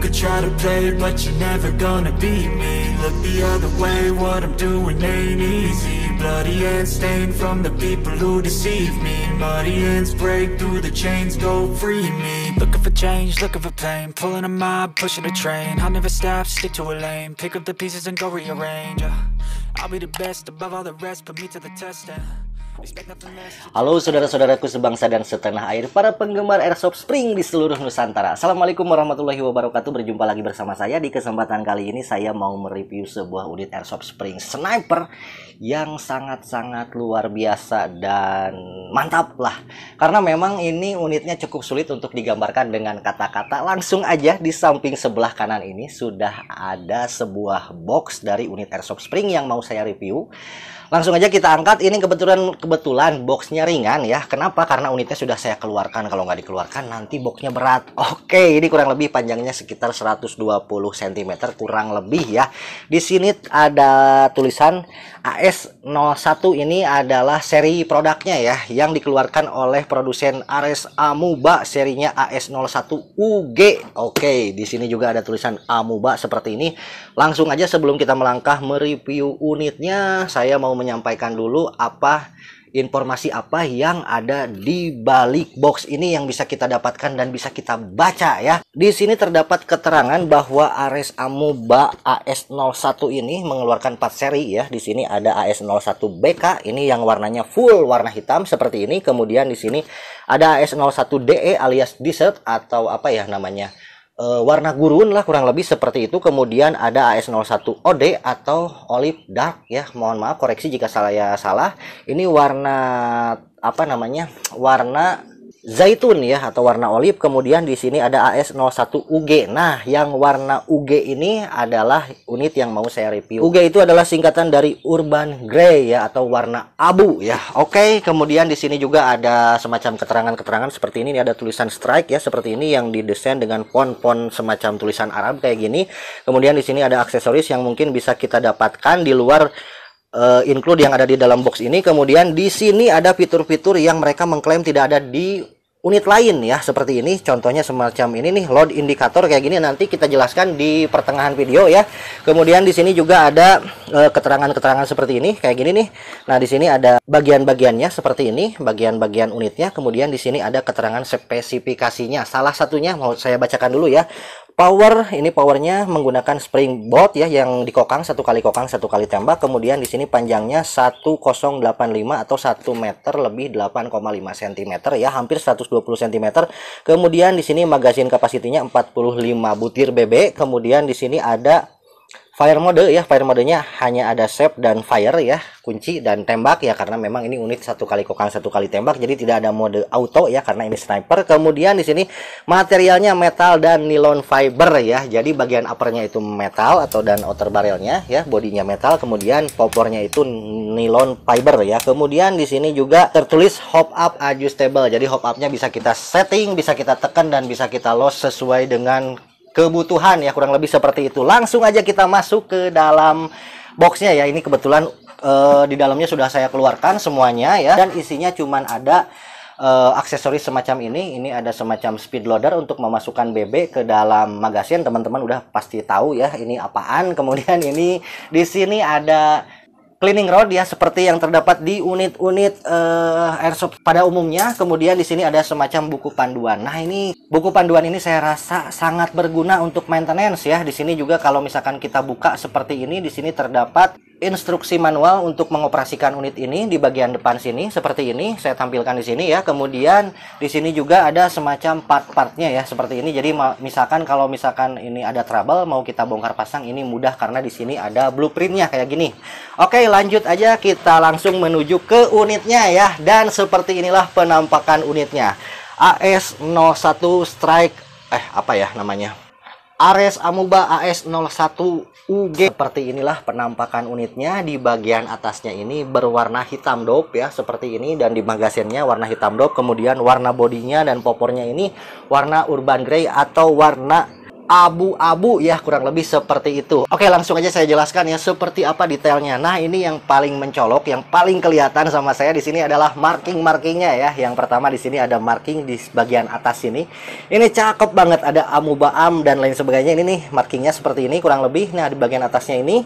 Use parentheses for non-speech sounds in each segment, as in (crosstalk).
could try to play, but you're never gonna beat me Look the other way, what I'm doing ain't easy Bloody hands stained from the people who deceive me Muddy hands break through the chains, go free me Looking for change, looking for pain Pulling a mob, pushing a train I'll never stop, stick to a lane Pick up the pieces and go rearrange yeah. I'll be the best above all the rest, put me to the test and Halo saudara-saudaraku sebangsa dan setanah air, para penggemar airsoft spring di seluruh Nusantara. Assalamualaikum warahmatullahi wabarakatuh. Berjumpa lagi bersama saya di kesempatan kali ini saya mau mereview sebuah unit airsoft spring sniper yang sangat-sangat luar biasa dan mantap lah. Karena memang ini unitnya cukup sulit untuk digambarkan dengan kata-kata. Langsung aja di samping sebelah kanan ini sudah ada sebuah box dari unit airsoft spring yang mau saya review. Langsung aja kita angkat. Ini kebetulan kebetulan boxnya ringan ya. Kenapa? Karena unitnya sudah saya keluarkan. Kalau nggak dikeluarkan nanti boxnya berat. (laughs) Oke, ini kurang lebih panjangnya sekitar 120 cm kurang lebih ya. Di sini ada tulisan AS01 ini adalah seri produknya ya yang dikeluarkan oleh produsen Ares Amuba serinya AS01 UG. Oke, di sini juga ada tulisan Amuba seperti ini. Langsung aja sebelum kita melangkah mereview unitnya, saya mau menyampaikan dulu apa informasi apa yang ada di balik box ini yang bisa kita dapatkan dan bisa kita baca ya. Di sini terdapat keterangan bahwa Ares Amuba AS01 ini mengeluarkan 4 seri ya. Di sini ada AS01BK ini yang warnanya full warna hitam seperti ini. Kemudian di sini ada AS01DE alias Desert atau apa ya namanya? e, warna gurun lah kurang lebih seperti itu kemudian ada AS01 OD atau olive dark ya mohon maaf koreksi jika salah ya salah ini warna apa namanya warna zaitun ya atau warna olive. Kemudian di sini ada AS01UG. Nah, yang warna UG ini adalah unit yang mau saya review. UG itu adalah singkatan dari urban grey ya atau warna abu ya. Oke, kemudian di sini juga ada semacam keterangan-keterangan seperti ini. Ini ada tulisan strike ya seperti ini yang didesain dengan font-font semacam tulisan Arab kayak gini. Kemudian di sini ada aksesoris yang mungkin bisa kita dapatkan di luar uh, include yang ada di dalam box ini. Kemudian di sini ada fitur-fitur yang mereka mengklaim tidak ada di unit lain ya seperti ini contohnya semacam ini nih load indikator kayak gini nanti kita jelaskan di pertengahan video ya kemudian di sini juga ada eh, keterangan-keterangan seperti ini kayak gini nih nah di sini ada bagian-bagiannya seperti ini bagian-bagian unitnya kemudian di sini ada keterangan spesifikasinya salah satunya mau saya bacakan dulu ya Power ini powernya menggunakan spring springboard ya yang dikokang satu kali kokang satu kali tembak. Kemudian di sini panjangnya 1085 atau 1 meter lebih 8,5 cm ya, hampir 120 cm. Kemudian di sini magazin kapasitinya 45 butir BB. Kemudian di sini ada Fire mode ya, fire modenya hanya ada shape dan fire ya, kunci dan tembak ya karena memang ini unit satu kali kokang satu kali tembak jadi tidak ada mode auto ya karena ini sniper. Kemudian di sini materialnya metal dan nilon fiber ya. Jadi bagian uppernya itu metal atau dan outer barrelnya ya, bodinya metal, kemudian popornya itu nilon fiber ya. Kemudian di sini juga tertulis hop up adjustable. Jadi hop upnya bisa kita setting, bisa kita tekan dan bisa kita loss sesuai dengan kebutuhan ya kurang lebih seperti itu. Langsung aja kita masuk ke dalam boxnya ya. Ini kebetulan uh, di dalamnya sudah saya keluarkan semuanya ya dan isinya cuman ada uh, aksesoris semacam ini ini ada semacam speed loader untuk memasukkan BB ke dalam magasin teman-teman udah pasti tahu ya ini apaan kemudian ini di sini ada cleaning rod ya seperti yang terdapat di unit-unit uh, airsoft pada umumnya. Kemudian di sini ada semacam buku panduan. Nah, ini buku panduan ini saya rasa sangat berguna untuk maintenance ya. Di sini juga kalau misalkan kita buka seperti ini di sini terdapat instruksi manual untuk mengoperasikan unit ini di bagian depan sini seperti ini saya tampilkan di sini ya kemudian di sini juga ada semacam part-partnya ya seperti ini jadi misalkan kalau misalkan ini ada trouble mau kita bongkar pasang ini mudah karena di sini ada blueprintnya kayak gini oke lanjut aja kita langsung menuju ke unitnya ya dan seperti inilah penampakan unitnya AS01 Strike eh apa ya namanya Ares Amuba AS01UG seperti inilah penampakan unitnya di bagian atasnya ini berwarna hitam dop ya seperti ini dan di magasinnya warna hitam dop kemudian warna bodinya dan popornya ini warna urban grey atau warna abu-abu ya kurang lebih seperti itu. Oke langsung aja saya jelaskan ya seperti apa detailnya. Nah ini yang paling mencolok, yang paling kelihatan sama saya di sini adalah marking-markingnya ya. Yang pertama di sini ada marking di bagian atas ini. Ini cakep banget ada amuba am dan lain sebagainya. Ini nih markingnya seperti ini kurang lebih. Nah di bagian atasnya ini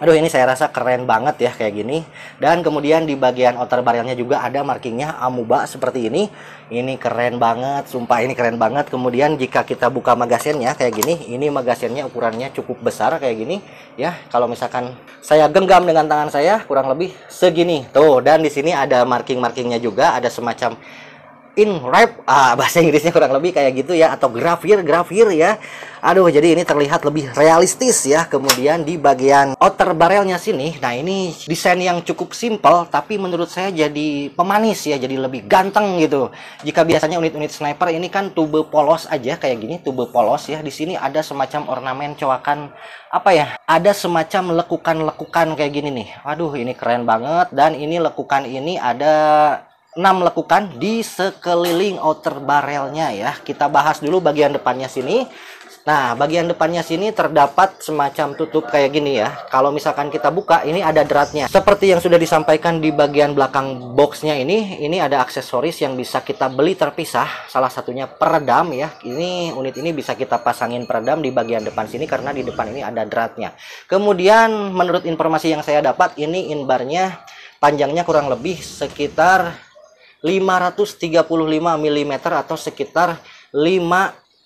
Aduh ini saya rasa keren banget ya kayak gini. Dan kemudian di bagian outer barrelnya juga ada markingnya amuba seperti ini. Ini keren banget, sumpah ini keren banget. Kemudian jika kita buka magasinnya kayak gini, ini magasinnya ukurannya cukup besar kayak gini ya. Kalau misalkan saya genggam dengan tangan saya kurang lebih segini. Tuh, dan di sini ada marking-markingnya juga, ada semacam in rap ah, bahasa Inggrisnya kurang lebih kayak gitu ya atau grafir grafir ya aduh jadi ini terlihat lebih realistis ya kemudian di bagian outer barrelnya sini nah ini desain yang cukup simple tapi menurut saya jadi pemanis ya jadi lebih ganteng gitu jika biasanya unit-unit sniper ini kan tube polos aja kayak gini tube polos ya di sini ada semacam ornamen coakan apa ya ada semacam lekukan-lekukan kayak gini nih aduh ini keren banget dan ini lekukan ini ada 6 lekukan di sekeliling outer barrelnya ya. Kita bahas dulu bagian depannya sini. Nah, bagian depannya sini terdapat semacam tutup kayak gini ya. Kalau misalkan kita buka, ini ada dratnya. Seperti yang sudah disampaikan di bagian belakang boxnya ini, ini ada aksesoris yang bisa kita beli terpisah. Salah satunya peredam ya. Ini unit ini bisa kita pasangin peredam di bagian depan sini karena di depan ini ada dratnya. Kemudian menurut informasi yang saya dapat, ini inbarnya panjangnya kurang lebih sekitar 535 mm atau sekitar 50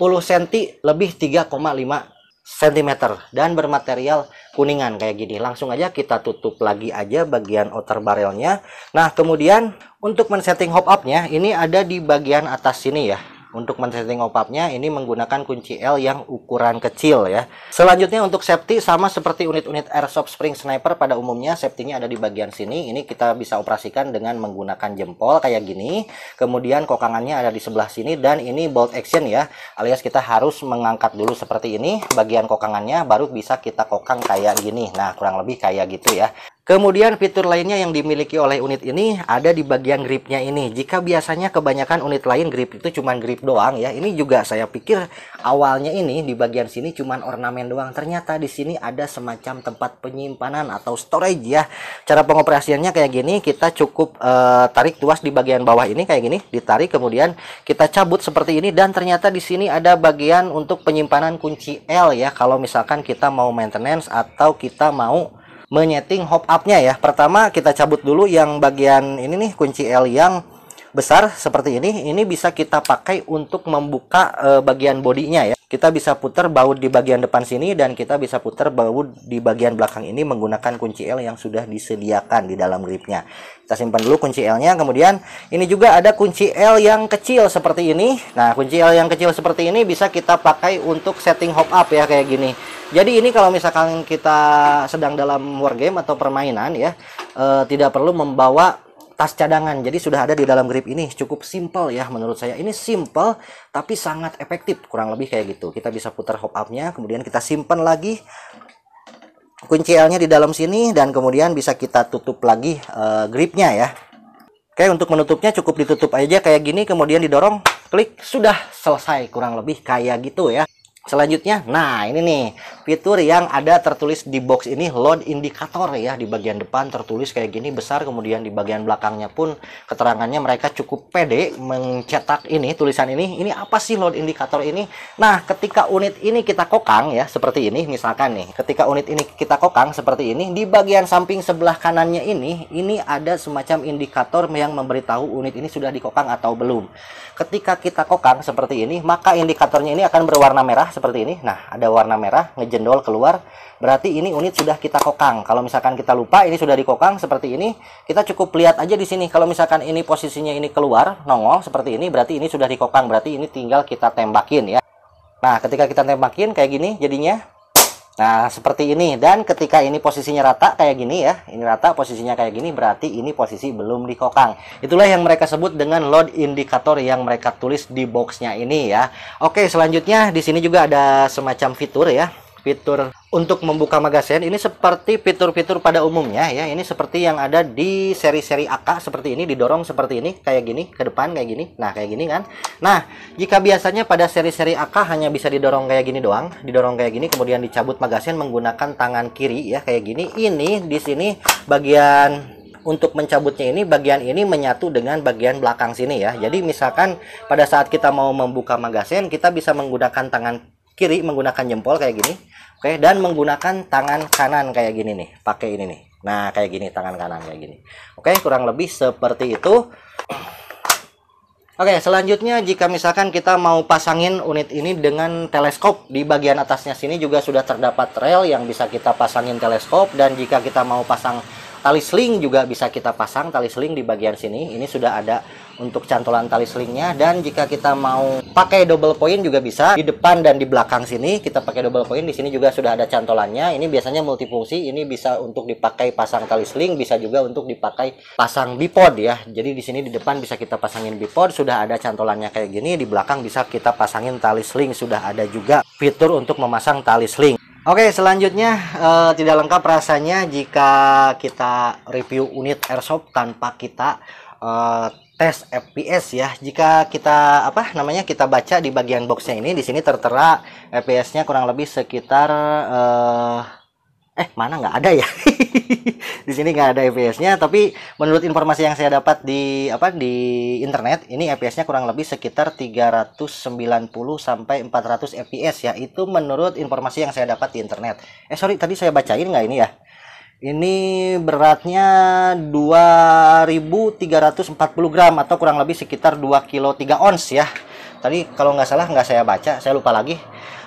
cm lebih 3,5 cm dan bermaterial kuningan kayak gini langsung aja kita tutup lagi aja bagian outer barrelnya nah kemudian untuk men-setting hop upnya ini ada di bagian atas sini ya untuk men-setting opapnya ini menggunakan kunci L yang ukuran kecil ya. Selanjutnya untuk safety sama seperti unit-unit airsoft spring sniper pada umumnya safety-nya ada di bagian sini. Ini kita bisa operasikan dengan menggunakan jempol kayak gini. Kemudian kokangannya ada di sebelah sini dan ini bolt action ya. Alias kita harus mengangkat dulu seperti ini bagian kokangannya baru bisa kita kokang kayak gini. Nah, kurang lebih kayak gitu ya. Kemudian fitur lainnya yang dimiliki oleh unit ini ada di bagian gripnya ini. Jika biasanya kebanyakan unit lain grip itu cuma grip doang ya. Ini juga saya pikir awalnya ini di bagian sini cuma ornamen doang. Ternyata di sini ada semacam tempat penyimpanan atau storage ya. Cara pengoperasiannya kayak gini, kita cukup e, tarik tuas di bagian bawah ini kayak gini, ditarik kemudian kita cabut seperti ini dan ternyata di sini ada bagian untuk penyimpanan kunci L ya. Kalau misalkan kita mau maintenance atau kita mau menyeting hop up-nya ya. Pertama kita cabut dulu yang bagian ini nih kunci L yang besar seperti ini, ini bisa kita pakai untuk membuka e, bagian bodinya ya. Kita bisa putar baut di bagian depan sini dan kita bisa putar baut di bagian belakang ini menggunakan kunci L yang sudah disediakan di dalam gripnya. Kita simpan dulu kunci L-nya, kemudian ini juga ada kunci L yang kecil seperti ini. Nah, kunci L yang kecil seperti ini bisa kita pakai untuk setting hop up ya kayak gini. Jadi ini kalau misalkan kita sedang dalam wargame atau permainan ya, eh, tidak perlu membawa tas cadangan. Jadi sudah ada di dalam grip ini. Cukup simple ya menurut saya. Ini simple tapi sangat efektif. Kurang lebih kayak gitu. Kita bisa putar hop up-nya. Kemudian kita simpan lagi kunci L-nya di dalam sini. Dan kemudian bisa kita tutup lagi uh, gripnya ya. Oke untuk menutupnya cukup ditutup aja kayak gini. Kemudian didorong. Klik. Sudah selesai kurang lebih kayak gitu ya. Selanjutnya, nah ini nih fitur yang ada tertulis di box ini load indikator ya di bagian depan tertulis kayak gini besar kemudian di bagian belakangnya pun keterangannya mereka cukup pede mencetak ini tulisan ini ini apa sih load indikator ini nah ketika unit ini kita kokang ya seperti ini misalkan nih ketika unit ini kita kokang seperti ini di bagian samping sebelah kanannya ini ini ada semacam indikator yang memberitahu unit ini sudah dikokang atau belum ketika kita kokang seperti ini maka indikatornya ini akan berwarna merah seperti ini nah ada warna merah ngejendol keluar berarti ini unit sudah kita kokang kalau misalkan kita lupa ini sudah dikokang seperti ini kita cukup lihat aja di sini kalau misalkan ini posisinya ini keluar nongol seperti ini berarti ini sudah dikokang berarti ini tinggal kita tembakin ya nah ketika kita tembakin kayak gini jadinya Nah, seperti ini. Dan ketika ini posisinya rata kayak gini ya, ini rata posisinya kayak gini, berarti ini posisi belum dikokang. Itulah yang mereka sebut dengan load indikator yang mereka tulis di boxnya ini ya. Oke, selanjutnya di sini juga ada semacam fitur ya fitur untuk membuka magasin ini seperti fitur-fitur pada umumnya ya ini seperti yang ada di seri-seri AK seperti ini didorong seperti ini kayak gini ke depan kayak gini nah kayak gini kan nah jika biasanya pada seri-seri AK hanya bisa didorong kayak gini doang didorong kayak gini kemudian dicabut magasin menggunakan tangan kiri ya kayak gini ini di sini bagian untuk mencabutnya ini bagian ini menyatu dengan bagian belakang sini ya jadi misalkan pada saat kita mau membuka magasin kita bisa menggunakan tangan kiri menggunakan jempol kayak gini oke okay? dan menggunakan tangan kanan kayak gini nih pakai ini nih nah kayak gini tangan kanan kayak gini oke okay? kurang lebih seperti itu Oke, selanjutnya jika misalkan kita mau pasangin unit ini dengan teleskop, di bagian atasnya sini juga sudah terdapat rel yang bisa kita pasangin teleskop dan jika kita mau pasang Tali sling juga bisa kita pasang tali sling di bagian sini. Ini sudah ada untuk cantolan tali slingnya dan jika kita mau pakai double point juga bisa di depan dan di belakang sini kita pakai double point di sini juga sudah ada cantolannya ini biasanya multifungsi ini bisa untuk dipakai pasang tali sling bisa juga untuk dipakai pasang bipod ya jadi di sini di depan bisa kita pasangin bipod sudah ada cantolannya kayak gini di belakang bisa kita pasangin tali sling sudah ada juga fitur untuk memasang tali sling Oke, selanjutnya uh, tidak lengkap rasanya jika kita review unit airsoft tanpa kita uh, tes FPS ya. Jika kita apa namanya kita baca di bagian boxnya ini, di sini tertera FPS-nya kurang lebih sekitar uh, eh mana nggak ada ya (laughs) di sini nggak ada FPS-nya tapi menurut informasi yang saya dapat di apa di internet ini FPS-nya kurang lebih sekitar 390 sampai 400 FPS ya itu menurut informasi yang saya dapat di internet eh sorry tadi saya bacain nggak ini ya ini beratnya 2340 gram atau kurang lebih sekitar 2 kilo 3 ons ya tadi kalau nggak salah nggak saya baca saya lupa lagi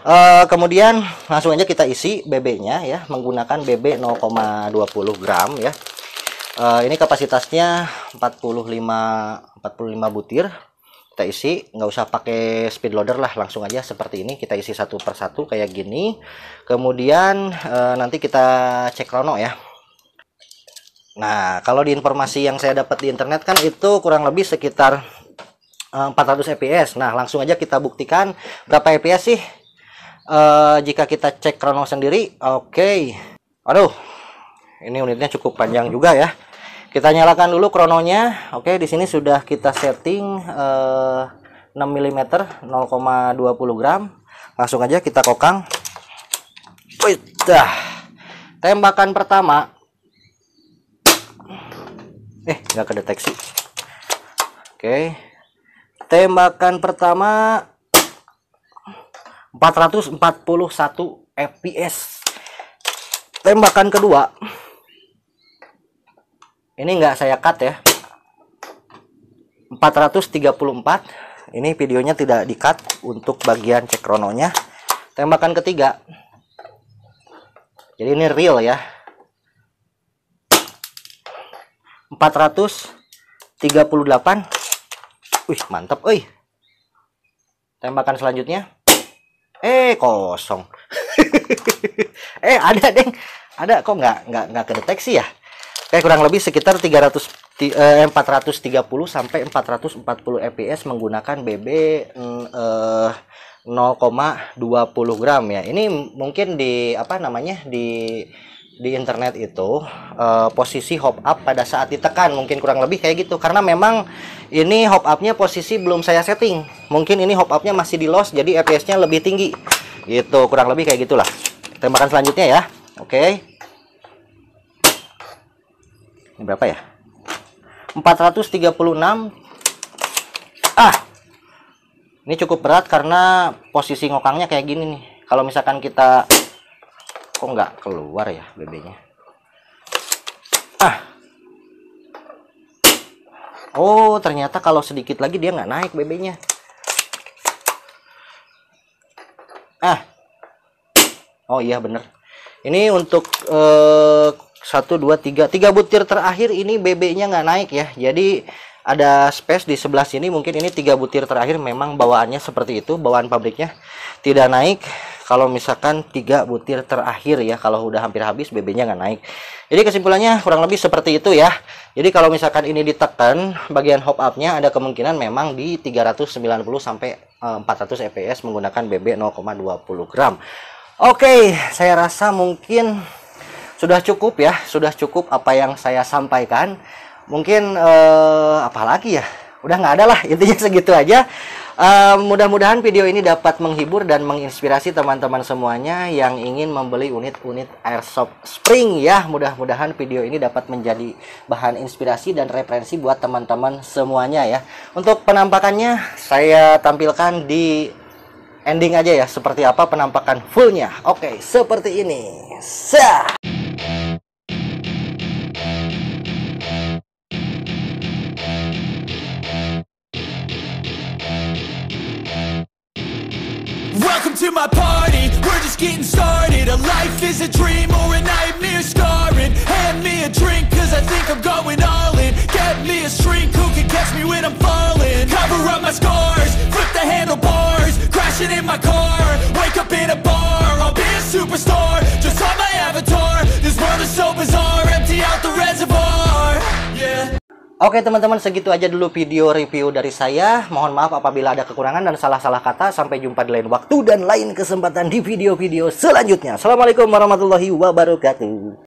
uh, kemudian langsung aja kita isi BB nya ya menggunakan BB 0,20 gram ya uh, ini kapasitasnya 45 45 butir kita isi nggak usah pakai speed loader lah langsung aja seperti ini kita isi satu persatu kayak gini kemudian e, nanti kita cek rono ya Nah kalau di informasi yang saya dapat di internet kan itu kurang lebih sekitar 400 eh, fps nah langsung aja kita buktikan berapa fps sih uh, jika kita cek krono sendiri oke okay. aduh ini unitnya cukup panjang juga ya kita nyalakan dulu krononya oke okay, di sini sudah kita setting uh, 6 mm 0,20 gram langsung aja kita kokang Wih, tembakan pertama eh nggak kedeteksi oke okay tembakan pertama 441 fps tembakan kedua ini nggak saya cut ya 434 ini videonya tidak di cut untuk bagian cek krononya tembakan ketiga jadi ini real ya 438 Wih, mantap, oi. Tembakan selanjutnya. Eh, kosong. (laughs) eh, ada, Deng. Ada kok nggak nggak nggak kedeteksi ya? Kayak eh, kurang lebih sekitar 300 eh, 430 sampai 440 fps menggunakan BB mm, eh 0,20 gram ya. Ini mungkin di apa namanya? di di internet itu uh, posisi hop up pada saat ditekan mungkin kurang lebih kayak gitu karena memang ini hop upnya posisi belum saya setting mungkin ini hop upnya masih di loss jadi fps nya lebih tinggi gitu kurang lebih kayak gitulah tembakan selanjutnya ya oke okay. ini berapa ya 436 ah ini cukup berat karena posisi ngokangnya kayak gini nih kalau misalkan kita kok nggak keluar ya bebeknya ah oh ternyata kalau sedikit lagi dia nggak naik bebeknya ah oh iya bener ini untuk eh, 1 2 3 3 butir terakhir ini bebeknya nggak naik ya jadi ada space di sebelah sini mungkin ini tiga butir terakhir memang bawaannya seperti itu bawaan pabriknya tidak naik kalau misalkan tiga butir terakhir ya kalau udah hampir habis BB-nya nggak naik jadi kesimpulannya kurang lebih seperti itu ya jadi kalau misalkan ini ditekan bagian hop up-nya ada kemungkinan memang di 390 sampai 400 eh, FPS menggunakan BB 0,20 gram Oke saya rasa mungkin sudah cukup ya sudah cukup apa yang saya sampaikan mungkin eh, apalagi ya udah nggak ada lah (laughs) intinya segitu aja uh, mudah-mudahan video ini dapat menghibur dan menginspirasi teman-teman semuanya yang ingin membeli unit-unit airsoft spring ya mudah-mudahan video ini dapat menjadi bahan inspirasi dan referensi buat teman-teman semuanya ya untuk penampakannya saya tampilkan di ending aja ya seperti apa penampakan fullnya oke seperti ini sah my party We're just getting started A life is a dream or a nightmare scarring Hand me a drink cause I think I'm going all in Get me a shrink who can catch me when I'm falling Cover up my scars, flip the handlebars Crashing in my car Oke teman-teman segitu aja dulu video review dari saya. Mohon maaf apabila ada kekurangan dan salah-salah kata. Sampai jumpa di lain waktu dan lain kesempatan di video-video selanjutnya. Assalamualaikum warahmatullahi wabarakatuh.